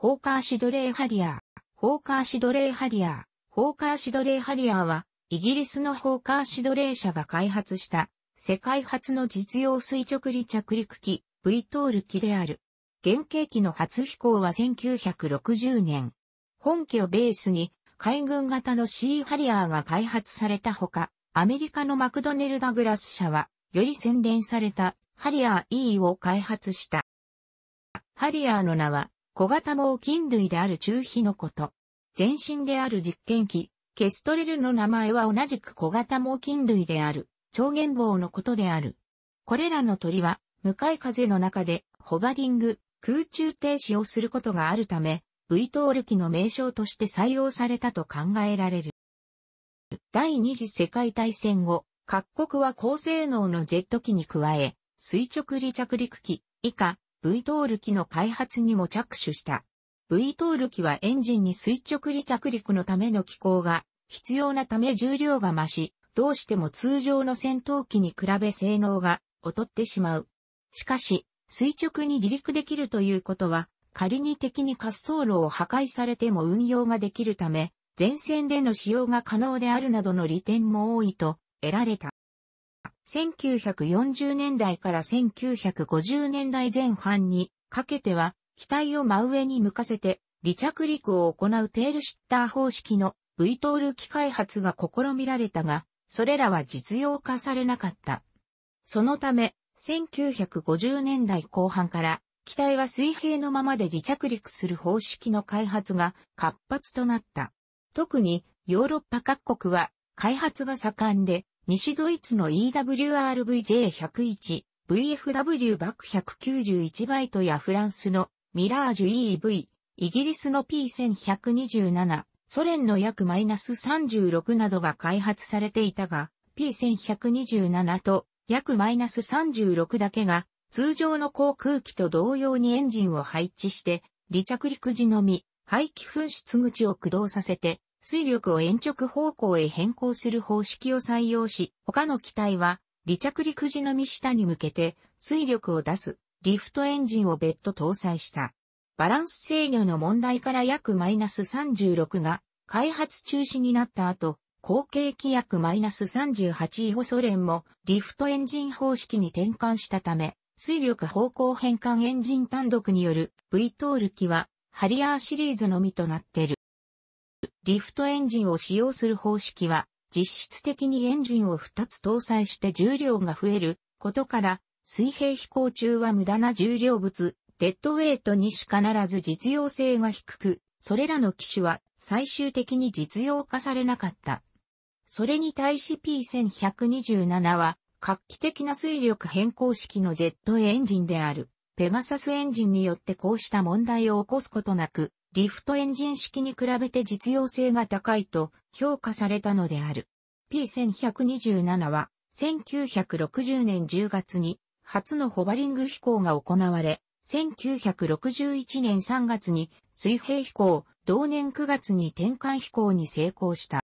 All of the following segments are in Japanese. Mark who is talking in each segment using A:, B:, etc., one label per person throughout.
A: ホーカーシドレーハリアー。ホーカーシドレーハリアー。ホーカーシドレーハリアーは、イギリスのホーカーシドレー社が開発した、世界初の実用垂直離着陸機、V トール機である。原型機の初飛行は1960年。本機をベースに、海軍型の C ハリアーが開発されたほか、アメリカのマクドネル・ダグラス社は、より洗練されたハリアー E を開発した。ハリアーの名は、小型猛菌類である中皮のこと。全身である実験機、ケストレルの名前は同じく小型猛菌類である、超原棒のことである。これらの鳥は、向かい風の中で、ホバリング、空中停止をすることがあるため、V トール機の名称として採用されたと考えられる。第二次世界大戦後、各国は高性能のジェット機に加え、垂直離着陸機、以下、V トール機の開発にも着手した。V トール機はエンジンに垂直離着陸のための機構が必要なため重量が増し、どうしても通常の戦闘機に比べ性能が劣ってしまう。しかし、垂直に離陸できるということは、仮に敵に滑走路を破壊されても運用ができるため、前線での使用が可能であるなどの利点も多いと得られた。1940年代から1950年代前半にかけては、機体を真上に向かせて、離着陸を行うテールシッター方式の V トール機開発が試みられたが、それらは実用化されなかった。そのため、1950年代後半から、機体は水平のままで離着陸する方式の開発が活発となった。特に、ヨーロッパ各国は開発が盛んで、西ドイツの EWRVJ101、VFW バック191バイトやフランスのミラージュ EV、イギリスの P1127、ソ連の約マイナス36などが開発されていたが、P1127 と約マイナス36だけが通常の航空機と同様にエンジンを配置して離着陸時のみ、排気噴出口を駆動させて水力を延直方向へ変更する方式を採用し、他の機体は離着陸時のみ下に向けて水力を出すリフトエンジンを別途搭載した。バランス制御の問題から約マイナス36が開発中止になった後、後継規約マイナス38以後ソ連もリフトエンジン方式に転換したため、水力方向変換エンジン単独による V トール機はハリアーシリーズのみとなっている。リフトエンジンを使用する方式は、実質的にエンジンを2つ搭載して重量が増えることから、水平飛行中は無駄な重量物、デッドウェイトにしかならず実用性が低く、それらの機種は最終的に実用化されなかった。それに対し P1127 は、画期的な水力変更式のジェットエンジンである、ペガサスエンジンによってこうした問題を起こすことなく、リフトエンジン式に比べて実用性が高いと評価されたのである。P1127 は1960年10月に初のホバリング飛行が行われ、1961年3月に水平飛行、同年9月に転換飛行に成功した。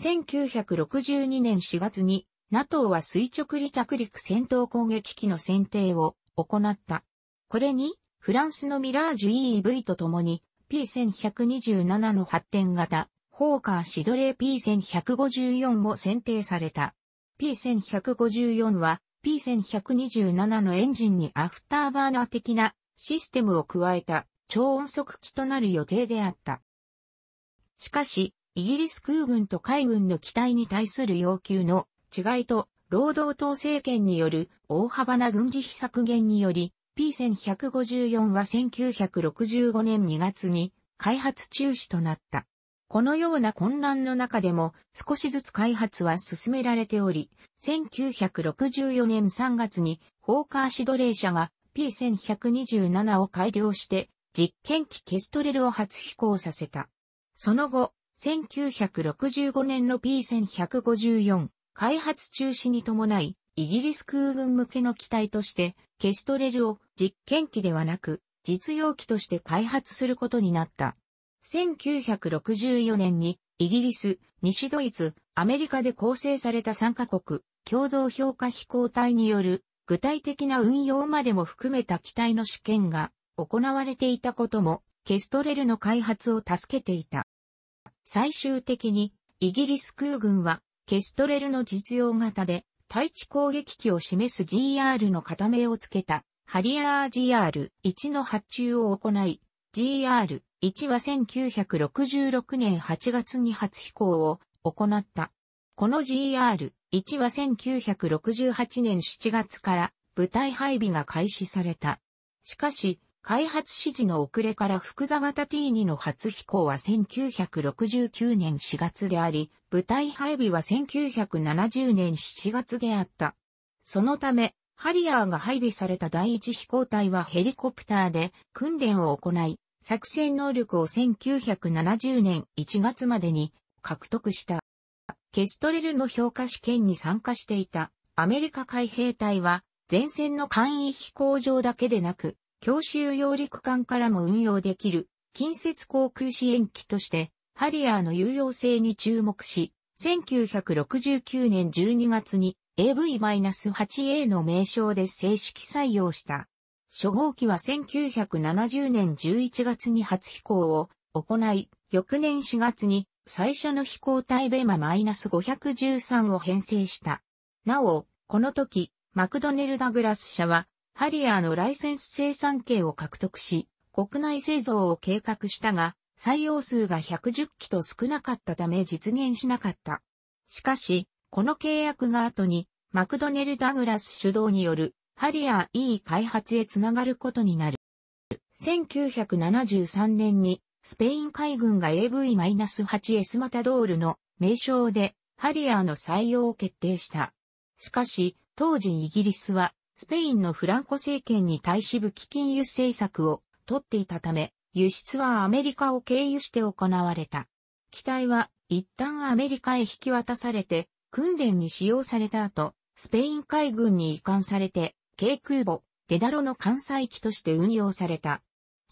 A: 1962年4月に NATO は垂直離着陸戦闘攻撃機の選定を行った。これにフランスのミラージュ EV と共に P1127 の発展型、ホーカーシドレー P1154 も選定された。P1154 は P1127 のエンジンにアフターバーナー的なシステムを加えた超音速機となる予定であった。しかし、イギリス空軍と海軍の機体に対する要求の違いと、労働党政権による大幅な軍事費削減により、P1154 は1965年2月に開発中止となった。このような混乱の中でも少しずつ開発は進められており、1964年3月にホーカーシドレー社が P1127 を改良して実験機ケストレルを初飛行させた。その後、1965年の P1154 開発中止に伴いイギリス空軍向けの機体として、ケストレルを実験機ではなく、実用機として開発することになった。1964年に、イギリス、西ドイツ、アメリカで構成された3カ国、共同評価飛行隊による、具体的な運用までも含めた機体の試験が行われていたことも、ケストレルの開発を助けていた。最終的に、イギリス空軍は、ケストレルの実用型で、対地攻撃機を示す GR の片目をつけた、ハリアー GR1 の発注を行い、GR1 は1966年8月に初飛行を行った。この GR1 は1968年7月から部隊配備が開始された。しかし、開発指示の遅れから福座型 T2 の初飛行は1969年4月であり、舞台配備は1970年7月であった。そのため、ハリアーが配備された第一飛行隊はヘリコプターで訓練を行い、作戦能力を1970年1月までに獲得した。ケストレルの評価試験に参加していたアメリカ海兵隊は前線の簡易飛行場だけでなく、教習揚陸艦からも運用できる近接航空支援機としてハリアーの有用性に注目し、1969年12月に AV-8A の名称で正式採用した。初号機は1970年11月に初飛行を行い、翌年4月に最初の飛行体ベマ -513 を編成した。なお、この時、マクドネル・ダグラス社は、ハリアーのライセンス生産権を獲得し、国内製造を計画したが、採用数が110機と少なかったため実現しなかった。しかし、この契約が後に、マクドネル・ダグラス主導による、ハリアー E 開発へつながることになる。1973年に、スペイン海軍が AV-8S マタドールの名称で、ハリアーの採用を決定した。しかし、当時イギリスは、スペインのフランコ政権に対し武器禁輸政策を取っていたため、輸出はアメリカを経由して行われた。機体は一旦アメリカへ引き渡されて、訓練に使用された後、スペイン海軍に移管されて、軽空母、デダロの艦載機として運用された。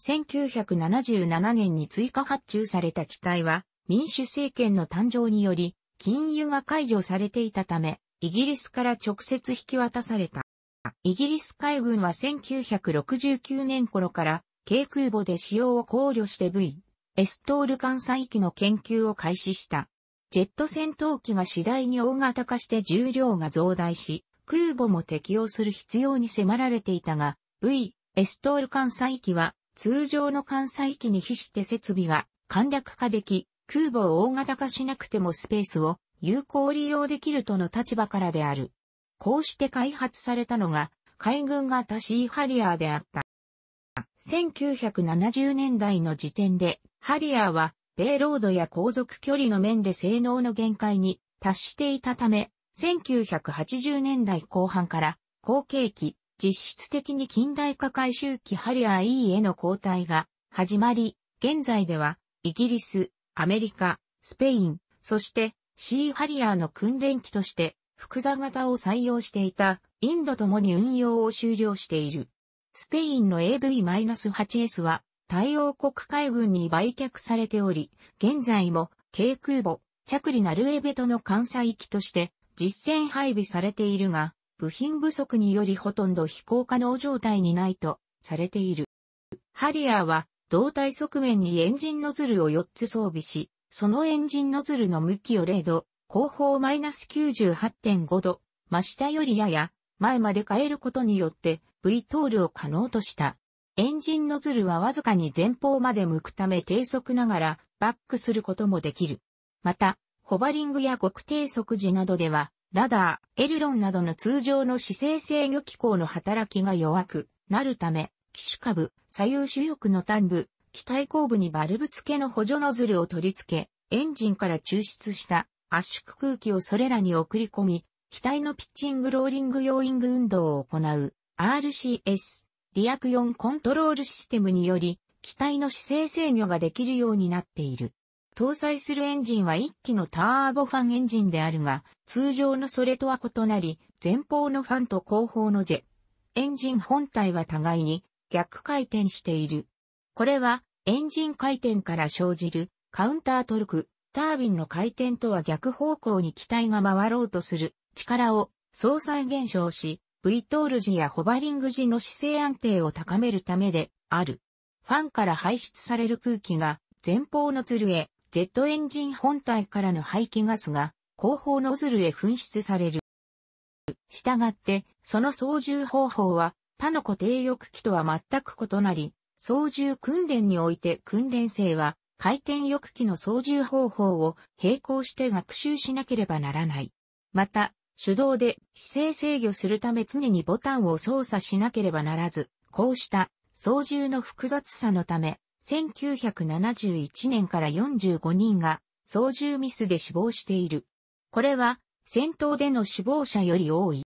A: 1977年に追加発注された機体は、民主政権の誕生により、禁輸が解除されていたため、イギリスから直接引き渡された。イギリス海軍は1969年頃から軽空母で使用を考慮して V、エストール艦載機の研究を開始した。ジェット戦闘機が次第に大型化して重量が増大し、空母も適用する必要に迫られていたが、V、エストール艦載機は通常の艦載機に比して設備が簡略化でき、空母を大型化しなくてもスペースを有効利用できるとの立場からである。こうして開発されたのが海軍型シーハリアーであった。1970年代の時点で、ハリアーは、米ロードや航続距離の面で性能の限界に達していたため、1980年代後半から、後継機、実質的に近代化回収機ハリアー E への交代が始まり、現在では、イギリス、アメリカ、スペイン、そしてシーハリアーの訓練機として、複座型を採用していたインドともに運用を終了している。スペインの AV-8S は、太陽国海軍に売却されており、現在も、軽空母、着離ナルエベトの関西機として、実戦配備されているが、部品不足によりほとんど飛行可能状態にないとされている。ハリアーは胴体側面にエンジンノズルを4つ装備し、そのエンジンノズルの向きを0度、後方マイナス98.5度、真下よりやや前まで変えることによって V ルを可能とした。エンジンノズルはわずかに前方まで向くため低速ながらバックすることもできる。また、ホバリングや極低速時などでは、ラダー、エルロンなどの通常の姿勢制御機構の働きが弱くなるため、機種下部、左右主翼の端部、機体後部にバルブ付けの補助ノズルを取り付け、エンジンから抽出した圧縮空気をそれらに送り込み、機体のピッチングローリング要因グ運動を行う RCS、リアクヨンコントロールシステムにより、機体の姿勢制御ができるようになっている。搭載するエンジンは1機のターボファンエンジンであるが、通常のそれとは異なり、前方のファンと後方のジェ。エンジン本体は互いに逆回転している。これはエンジン回転から生じるカウンタートルク、タービンの回転とは逆方向に機体が回ろうとする力を相殺減少し、V トール時やホバリング時の姿勢安定を高めるためである。ファンから排出される空気が前方のズルへ、ジェットエンジン本体からの排気ガスが後方のズルへ噴出される。したがって、その操縦方法は他の固定翼機とは全く異なり、操縦訓練において訓練生は回転翼機の操縦方法を並行して学習しなければならない。また、手動で姿勢制御するため常にボタンを操作しなければならず、こうした操縦の複雑さのため、1971年から45人が操縦ミスで死亡している。これは戦闘での死亡者より多い。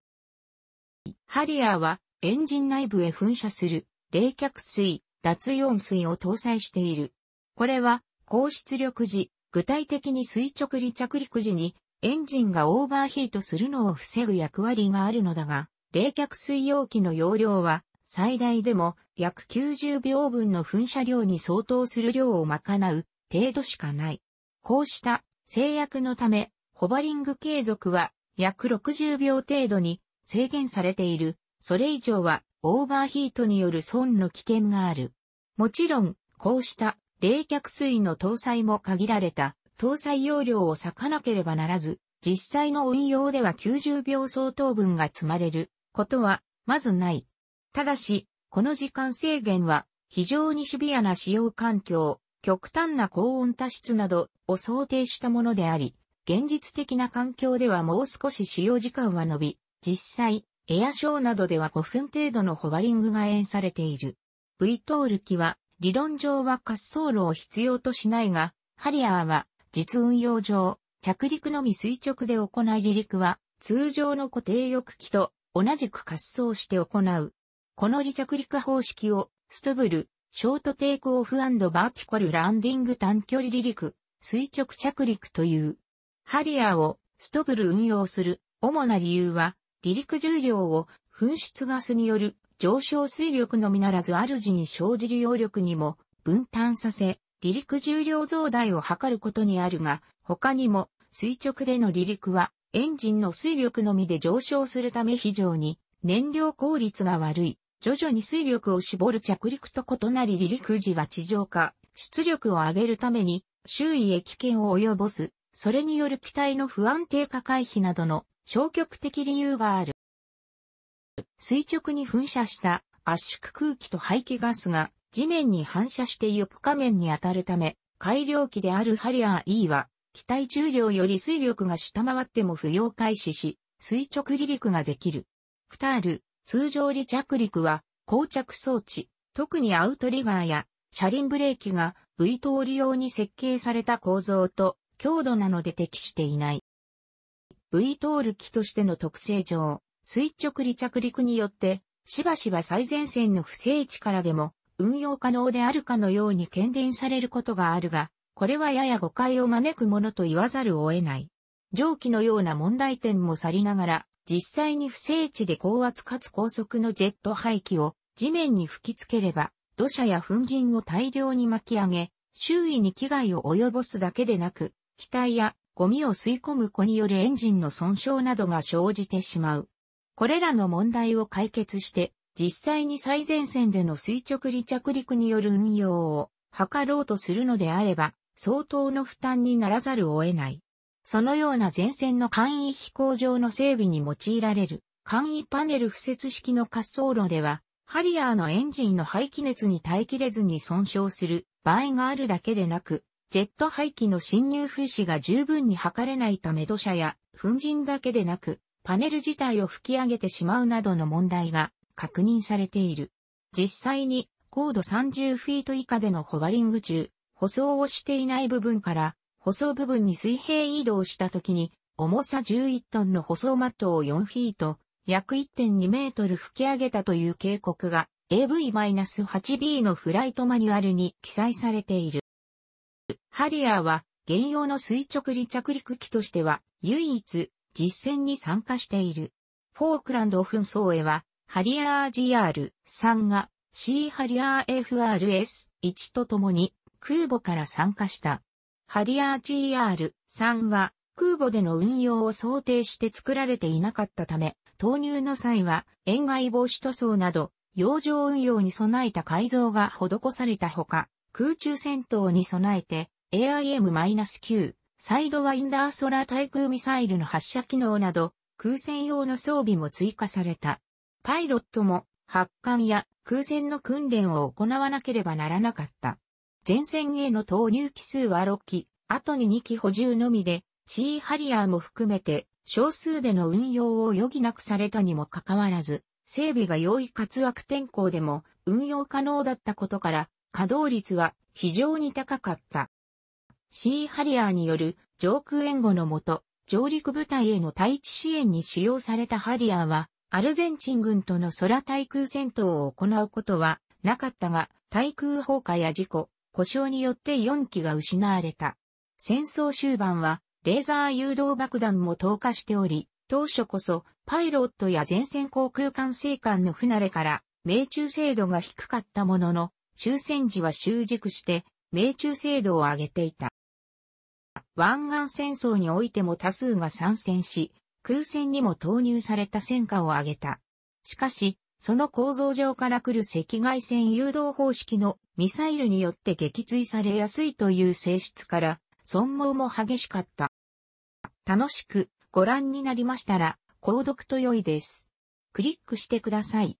A: ハリアーはエンジン内部へ噴射する冷却水、脱溶水を搭載している。これは高出力時、具体的に垂直離着陸時にエンジンがオーバーヒートするのを防ぐ役割があるのだが、冷却水容器の容量は最大でも約90秒分の噴射量に相当する量を賄う程度しかない。こうした制約のため、ホバリング継続は約60秒程度に制限されている。それ以上はオーバーヒートによる損の危険がある。もちろん、こうした冷却水の搭載も限られた搭載容量を割かなければならず、実際の運用では90秒相当分が積まれることはまずない。ただし、この時間制限は非常にシビアな使用環境、極端な高温多湿などを想定したものであり、現実的な環境ではもう少し使用時間は伸び、実際、エアショーなどでは5分程度のホバリングが演されている。v トール機は、理論上は滑走路を必要としないが、ハリアーは実運用上、着陸のみ垂直で行い離陸は、通常の固定翼機と同じく滑走して行う。この離着陸方式を、ストブル、ショートテイクオフバーティコルランディング短距離離陸、垂直着陸という。ハリアーをストブル運用する主な理由は、離陸重量を噴出ガスによる上昇水力のみならず主に生じる揚力にも分担させ、離陸重量増大を図ることにあるが、他にも垂直での離陸はエンジンの水力のみで上昇するため非常に燃料効率が悪い。徐々に水力を絞る着陸と異なり離陸時は地上化、出力を上げるために周囲へ危険を及ぼす。それによる機体の不安定化回避などの消極的理由がある。垂直に噴射した圧縮空気と排気ガスが地面に反射してゆく仮面に当たるため、改良機であるハリアー E は、機体重量より水力が下回っても不要開始し、垂直離陸ができる。フタール、通常離着陸は、膠着装置、特にアウトリガーや車輪ブレーキが V 通り用に設計された構造と強度なので適していない。V 通る機としての特性上、垂直離着陸によって、しばしば最前線の不正地からでも運用可能であるかのように喧伝されることがあるが、これはやや誤解を招くものと言わざるを得ない。上記のような問題点も去りながら、実際に不整地で高圧かつ高速のジェット排気を地面に吹きつければ、土砂や粉塵を大量に巻き上げ、周囲に危害を及ぼすだけでなく、機体やゴミを吸い込む子によるエンジンの損傷などが生じてしまう。これらの問題を解決して、実際に最前線での垂直離着陸による運用を図ろうとするのであれば、相当の負担にならざるを得ない。そのような前線の簡易飛行場の整備に用いられる簡易パネル付設式の滑走路では、ハリアーのエンジンの排気熱に耐えきれずに損傷する場合があるだけでなく、ジェット排気の侵入風刺が十分に測れないため土砂や粉塵だけでなく、パネル自体を吹き上げてしまうなどの問題が確認されている。実際に高度30フィート以下でのホバリング中、舗装をしていない部分から舗装部分に水平移動した時に重さ11トンの舗装マットを4フィート、約1.2メートル吹き上げたという警告が AV-8B のフライトマニュアルに記載されている。ハリアーは現用の垂直離着陸機としては唯一実戦に参加している。フォークランド紛争へはハリアー GR3 が C ハリアー FRS1 と共に空母から参加した。ハリアー GR3 は空母での運用を想定して作られていなかったため、投入の際は塩害防止塗装など、洋上運用に備えた改造が施されたほか、空中戦闘に備えて AIM-9 サイドワインダーソラ対空ミサイルの発射機能など、空戦用の装備も追加された。パイロットも発艦や空戦の訓練を行わなければならなかった。前線への投入機数は6機、後に2機補充のみで、シーハリアーも含めて少数での運用を余儀なくされたにもかかわらず、整備が容易かつ悪天候でも運用可能だったことから、稼働率は非常に高かった。シーハリアーによる上空援護のもと、上陸部隊への対地支援に使用されたハリアーは、アルゼンチン軍との空対空戦闘を行うことはなかったが、対空砲火や事故、故障によって4機が失われた。戦争終盤は、レーザー誘導爆弾も投下しており、当初こそ、パイロットや前線航空管制官の不慣れから、命中精度が低かったものの、終戦時は習熟して、命中精度を上げていた。湾岸戦争においても多数が参戦し、空戦にも投入された戦果を挙げた。しかし、その構造上から来る赤外線誘導方式のミサイルによって撃墜されやすいという性質から、損耗も激しかった。楽しくご覧になりましたら、購読と良いです。クリックしてください。